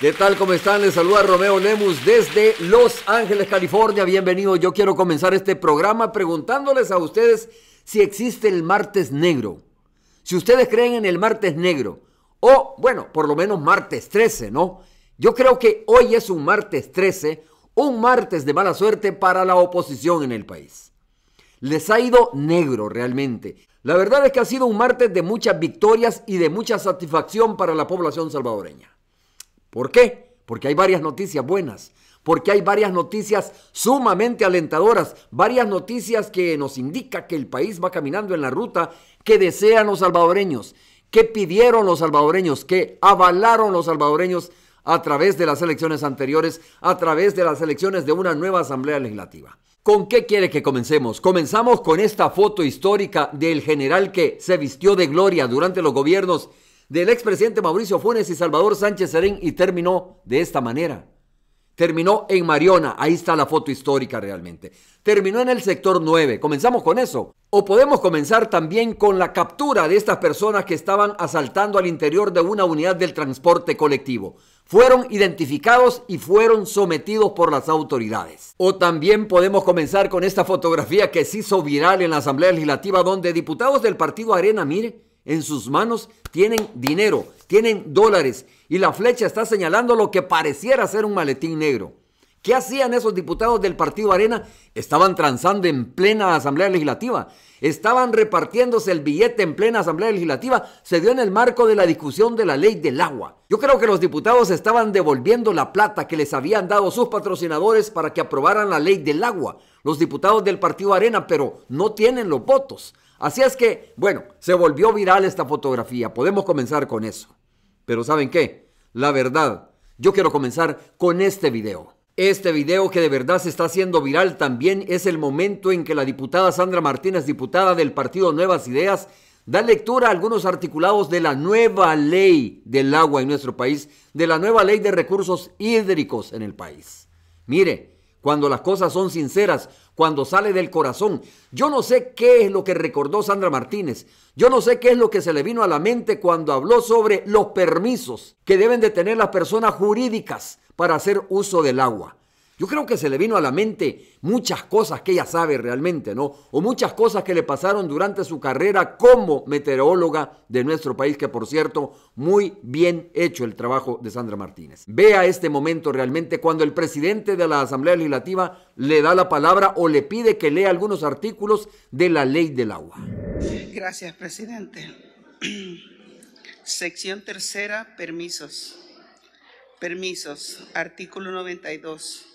¿Qué tal? ¿Cómo están? Les saluda Romeo Lemus desde Los Ángeles, California. Bienvenido. Yo quiero comenzar este programa preguntándoles a ustedes si existe el martes negro. Si ustedes creen en el martes negro. O, bueno, por lo menos martes 13, ¿no? Yo creo que hoy es un martes 13, un martes de mala suerte para la oposición en el país. Les ha ido negro realmente. La verdad es que ha sido un martes de muchas victorias y de mucha satisfacción para la población salvadoreña. ¿Por qué? Porque hay varias noticias buenas, porque hay varias noticias sumamente alentadoras, varias noticias que nos indica que el país va caminando en la ruta que desean los salvadoreños, que pidieron los salvadoreños, que avalaron los salvadoreños a través de las elecciones anteriores, a través de las elecciones de una nueva Asamblea Legislativa. ¿Con qué quiere que comencemos? Comenzamos con esta foto histórica del general que se vistió de gloria durante los gobiernos del expresidente Mauricio Funes y Salvador Sánchez Serén y terminó de esta manera. Terminó en Mariona, ahí está la foto histórica realmente. Terminó en el sector 9, comenzamos con eso. O podemos comenzar también con la captura de estas personas que estaban asaltando al interior de una unidad del transporte colectivo. Fueron identificados y fueron sometidos por las autoridades. O también podemos comenzar con esta fotografía que se hizo viral en la Asamblea Legislativa donde diputados del partido Arena, mire, en sus manos tienen dinero, tienen dólares y la flecha está señalando lo que pareciera ser un maletín negro. ¿Qué hacían esos diputados del Partido Arena? Estaban transando en plena Asamblea Legislativa. Estaban repartiéndose el billete en plena Asamblea Legislativa. Se dio en el marco de la discusión de la ley del agua. Yo creo que los diputados estaban devolviendo la plata que les habían dado sus patrocinadores para que aprobaran la ley del agua. Los diputados del Partido Arena, pero no tienen los votos. Así es que, bueno, se volvió viral esta fotografía. Podemos comenzar con eso. Pero ¿saben qué? La verdad, yo quiero comenzar con este video. Este video que de verdad se está haciendo viral también es el momento en que la diputada Sandra Martínez, diputada del partido Nuevas Ideas, da lectura a algunos articulados de la nueva ley del agua en nuestro país, de la nueva ley de recursos hídricos en el país. Mire, cuando las cosas son sinceras, cuando sale del corazón. Yo no sé qué es lo que recordó Sandra Martínez. Yo no sé qué es lo que se le vino a la mente cuando habló sobre los permisos que deben de tener las personas jurídicas para hacer uso del agua. Yo creo que se le vino a la mente muchas cosas que ella sabe realmente, ¿no? O muchas cosas que le pasaron durante su carrera como meteoróloga de nuestro país, que por cierto, muy bien hecho el trabajo de Sandra Martínez. Vea este momento realmente cuando el presidente de la Asamblea Legislativa le da la palabra o le pide que lea algunos artículos de la ley del agua. Gracias, presidente. Sección tercera, permisos. Permisos, artículo 92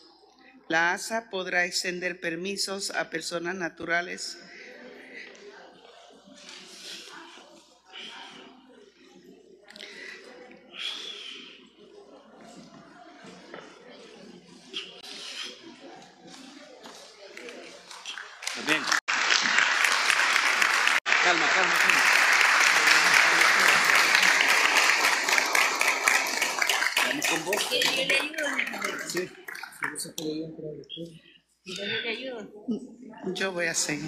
la ASA podrá extender permisos a personas naturales Calma, Sí. Yo voy a seguir.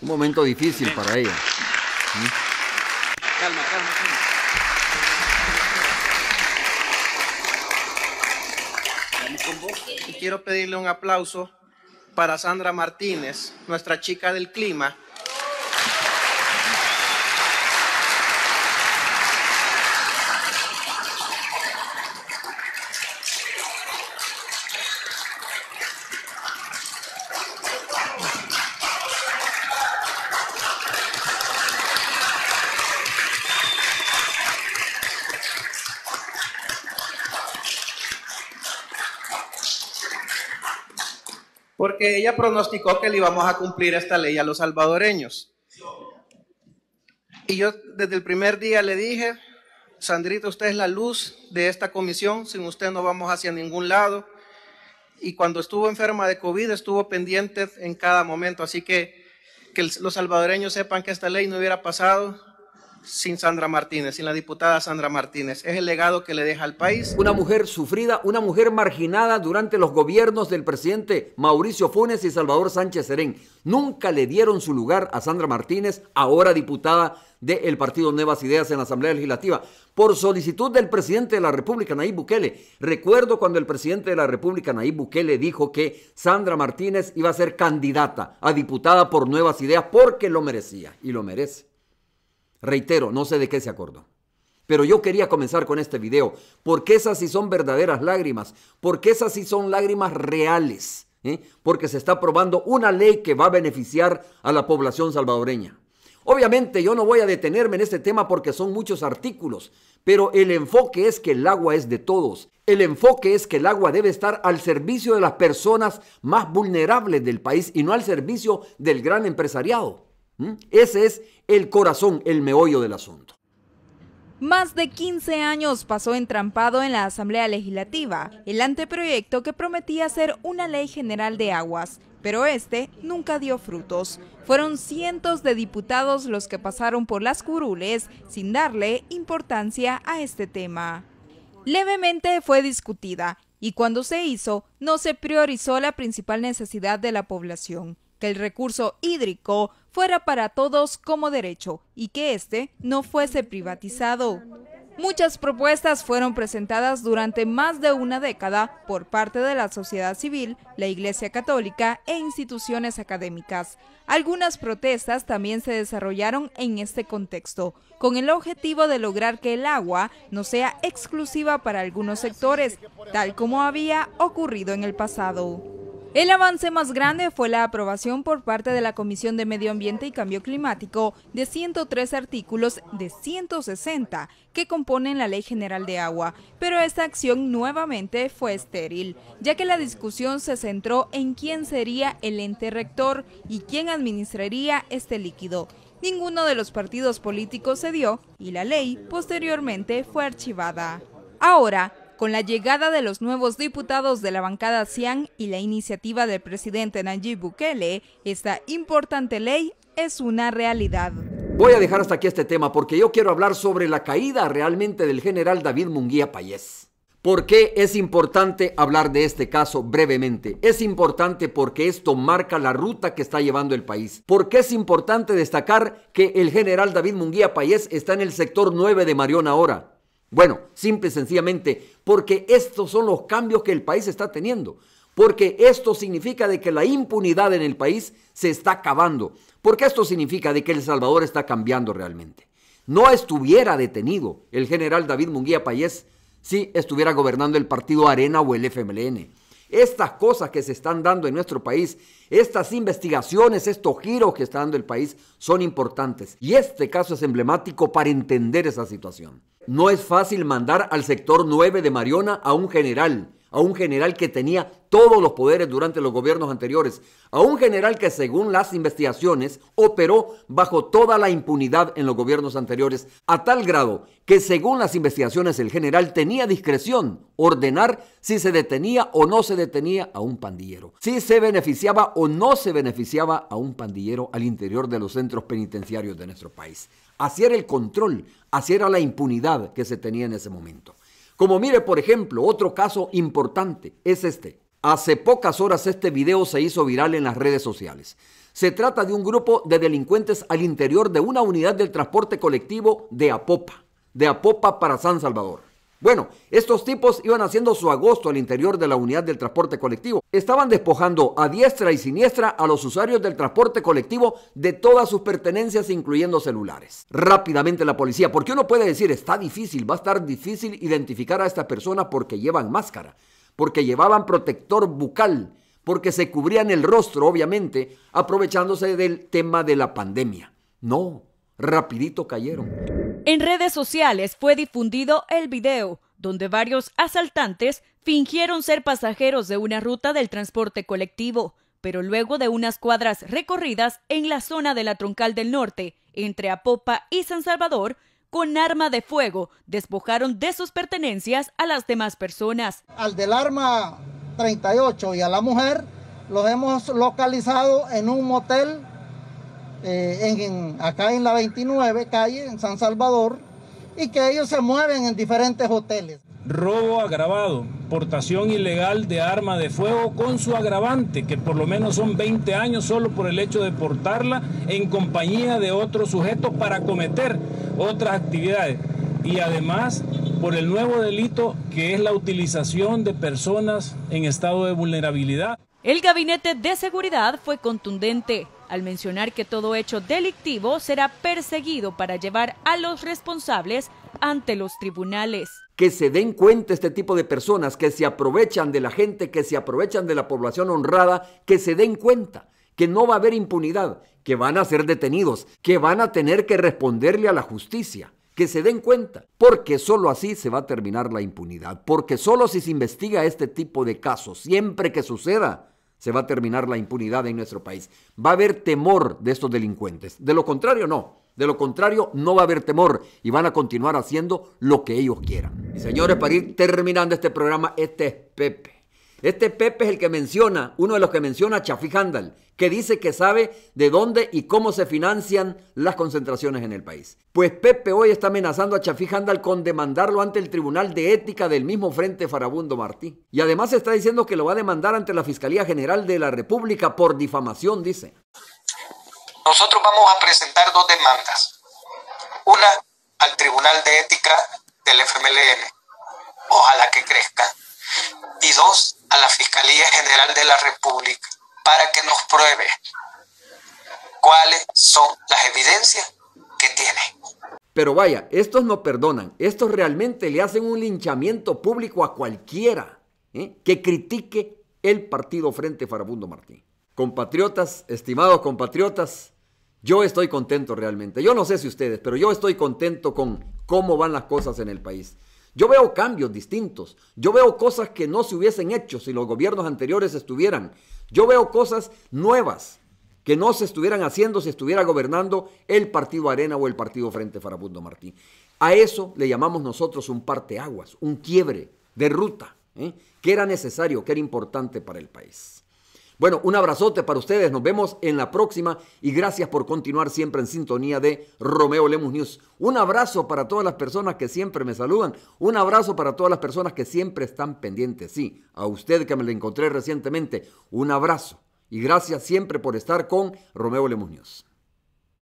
Un momento difícil para ella. Y quiero pedirle un aplauso para Sandra Martínez, nuestra chica del clima. porque ella pronosticó que le íbamos a cumplir esta ley a los salvadoreños. Y yo desde el primer día le dije, Sandrita, usted es la luz de esta comisión, sin usted no vamos hacia ningún lado. Y cuando estuvo enferma de COVID, estuvo pendiente en cada momento. Así que que los salvadoreños sepan que esta ley no hubiera pasado sin Sandra Martínez, sin la diputada Sandra Martínez. Es el legado que le deja al país. Una mujer sufrida, una mujer marginada durante los gobiernos del presidente Mauricio Funes y Salvador Sánchez Serén. Nunca le dieron su lugar a Sandra Martínez, ahora diputada del Partido Nuevas Ideas en la Asamblea Legislativa, por solicitud del presidente de la República, Nayib Bukele. Recuerdo cuando el presidente de la República, Nayib Bukele, dijo que Sandra Martínez iba a ser candidata a diputada por Nuevas Ideas porque lo merecía y lo merece. Reitero, no sé de qué se acordó. Pero yo quería comenzar con este video, porque esas sí son verdaderas lágrimas, porque esas sí son lágrimas reales, ¿Eh? porque se está aprobando una ley que va a beneficiar a la población salvadoreña. Obviamente yo no voy a detenerme en este tema porque son muchos artículos, pero el enfoque es que el agua es de todos. El enfoque es que el agua debe estar al servicio de las personas más vulnerables del país y no al servicio del gran empresariado. ¿Mm? Ese es el corazón, el meollo del asunto. Más de 15 años pasó entrampado en la Asamblea Legislativa el anteproyecto que prometía ser una ley general de aguas, pero este nunca dio frutos. Fueron cientos de diputados los que pasaron por las curules sin darle importancia a este tema. Levemente fue discutida y cuando se hizo no se priorizó la principal necesidad de la población, que el recurso hídrico fuera para todos como derecho y que este no fuese privatizado. Muchas propuestas fueron presentadas durante más de una década por parte de la sociedad civil, la Iglesia Católica e instituciones académicas. Algunas protestas también se desarrollaron en este contexto, con el objetivo de lograr que el agua no sea exclusiva para algunos sectores, tal como había ocurrido en el pasado. El avance más grande fue la aprobación por parte de la Comisión de Medio Ambiente y Cambio Climático de 103 artículos de 160 que componen la Ley General de Agua, pero esta acción nuevamente fue estéril, ya que la discusión se centró en quién sería el ente rector y quién administraría este líquido. Ninguno de los partidos políticos cedió y la ley posteriormente fue archivada. Ahora, con la llegada de los nuevos diputados de la bancada CIAN y la iniciativa del presidente Nayib Bukele, esta importante ley es una realidad. Voy a dejar hasta aquí este tema porque yo quiero hablar sobre la caída realmente del general David Munguía Payés. ¿Por qué es importante hablar de este caso brevemente? Es importante porque esto marca la ruta que está llevando el país. ¿Por qué es importante destacar que el general David Munguía Payés está en el sector 9 de Marión ahora? Bueno, simple y sencillamente, porque estos son los cambios que el país está teniendo. Porque esto significa de que la impunidad en el país se está acabando. Porque esto significa de que El Salvador está cambiando realmente. No estuviera detenido el general David Munguía Payés si estuviera gobernando el partido Arena o el FMLN. Estas cosas que se están dando en nuestro país, estas investigaciones, estos giros que está dando el país son importantes. Y este caso es emblemático para entender esa situación. No es fácil mandar al sector 9 de Mariona a un general, a un general que tenía todos los poderes durante los gobiernos anteriores, a un general que según las investigaciones operó bajo toda la impunidad en los gobiernos anteriores, a tal grado que según las investigaciones el general tenía discreción ordenar si se detenía o no se detenía a un pandillero, si se beneficiaba o no se beneficiaba a un pandillero al interior de los centros penitenciarios de nuestro país. Así era el control, así era la impunidad que se tenía en ese momento. Como mire, por ejemplo, otro caso importante es este. Hace pocas horas este video se hizo viral en las redes sociales. Se trata de un grupo de delincuentes al interior de una unidad del transporte colectivo de Apopa, de Apopa para San Salvador. Bueno, estos tipos iban haciendo su agosto al interior de la unidad del transporte colectivo. Estaban despojando a diestra y siniestra a los usuarios del transporte colectivo de todas sus pertenencias, incluyendo celulares. Rápidamente la policía, porque uno puede decir, está difícil, va a estar difícil identificar a esta persona porque llevan máscara porque llevaban protector bucal, porque se cubrían el rostro, obviamente, aprovechándose del tema de la pandemia. No, rapidito cayeron. En redes sociales fue difundido el video donde varios asaltantes fingieron ser pasajeros de una ruta del transporte colectivo, pero luego de unas cuadras recorridas en la zona de la Troncal del Norte, entre Apopa y San Salvador, con arma de fuego despojaron de sus pertenencias a las demás personas. Al del arma 38 y a la mujer los hemos localizado en un motel eh, acá en la 29 calle en San Salvador y que ellos se mueven en diferentes hoteles. Robo agravado, portación ilegal de arma de fuego con su agravante, que por lo menos son 20 años solo por el hecho de portarla en compañía de otro sujeto para cometer otras actividades y además por el nuevo delito que es la utilización de personas en estado de vulnerabilidad. El gabinete de seguridad fue contundente al mencionar que todo hecho delictivo será perseguido para llevar a los responsables ante los tribunales. Que se den cuenta este tipo de personas que se aprovechan de la gente, que se aprovechan de la población honrada, que se den cuenta que no va a haber impunidad, que van a ser detenidos, que van a tener que responderle a la justicia que se den cuenta, porque sólo así se va a terminar la impunidad, porque sólo si se investiga este tipo de casos, siempre que suceda, se va a terminar la impunidad en nuestro país. Va a haber temor de estos delincuentes, de lo contrario no, de lo contrario no va a haber temor y van a continuar haciendo lo que ellos quieran. Y señores, para ir terminando este programa, este es Pepe. Este Pepe es el que menciona, uno de los que menciona a Chafi Handal, que dice que sabe de dónde y cómo se financian las concentraciones en el país. Pues Pepe hoy está amenazando a Chafi Handal con demandarlo ante el Tribunal de Ética del mismo Frente Farabundo Martí. Y además está diciendo que lo va a demandar ante la Fiscalía General de la República por difamación, dice. Nosotros vamos a presentar dos demandas. Una al Tribunal de Ética del FMLN. Ojalá que crezca. Y dos, a la Fiscalía General de la República para que nos pruebe cuáles son las evidencias que tiene. Pero vaya, estos no perdonan, estos realmente le hacen un linchamiento público a cualquiera ¿eh? que critique el partido Frente Farabundo Martín. Compatriotas, estimados compatriotas, yo estoy contento realmente. Yo no sé si ustedes, pero yo estoy contento con cómo van las cosas en el país. Yo veo cambios distintos. Yo veo cosas que no se hubiesen hecho si los gobiernos anteriores estuvieran. Yo veo cosas nuevas que no se estuvieran haciendo si estuviera gobernando el Partido Arena o el Partido Frente Farabundo Martín. A eso le llamamos nosotros un parteaguas, un quiebre de ruta, ¿eh? que era necesario, que era importante para el país. Bueno, un abrazote para ustedes, nos vemos en la próxima y gracias por continuar siempre en sintonía de Romeo Lemus News. Un abrazo para todas las personas que siempre me saludan, un abrazo para todas las personas que siempre están pendientes. Sí, a usted que me lo encontré recientemente, un abrazo y gracias siempre por estar con Romeo Lemus News.